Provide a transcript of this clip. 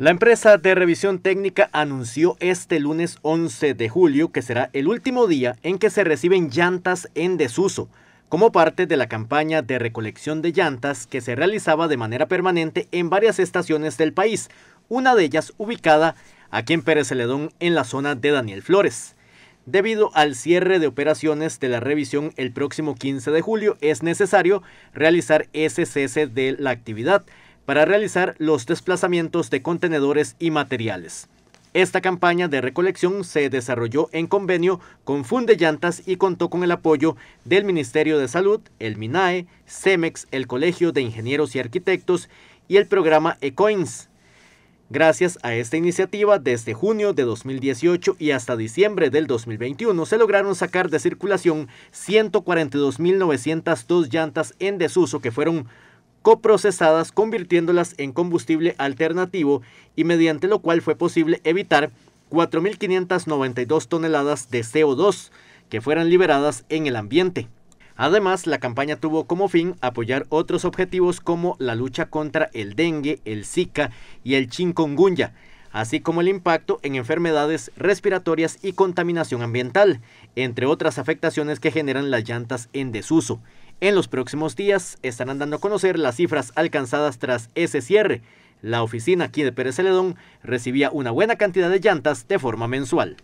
La empresa de revisión técnica anunció este lunes 11 de julio que será el último día en que se reciben llantas en desuso, como parte de la campaña de recolección de llantas que se realizaba de manera permanente en varias estaciones del país, una de ellas ubicada aquí en Pérez Celedón en la zona de Daniel Flores. Debido al cierre de operaciones de la revisión el próximo 15 de julio, es necesario realizar ese cese de la actividad para realizar los desplazamientos de contenedores y materiales. Esta campaña de recolección se desarrolló en convenio con Funde Llantas y contó con el apoyo del Ministerio de Salud, el MINAE, CEMEX, el Colegio de Ingenieros y Arquitectos y el programa Ecoins. Gracias a esta iniciativa, desde junio de 2018 y hasta diciembre del 2021 se lograron sacar de circulación 142.902 llantas en desuso que fueron coprocesadas convirtiéndolas en combustible alternativo y mediante lo cual fue posible evitar 4.592 toneladas de CO2 que fueran liberadas en el ambiente. Además, la campaña tuvo como fin apoyar otros objetivos como la lucha contra el dengue, el Zika y el chikungunya, así como el impacto en enfermedades respiratorias y contaminación ambiental, entre otras afectaciones que generan las llantas en desuso. En los próximos días estarán dando a conocer las cifras alcanzadas tras ese cierre. La oficina aquí de Pérez Celedón recibía una buena cantidad de llantas de forma mensual.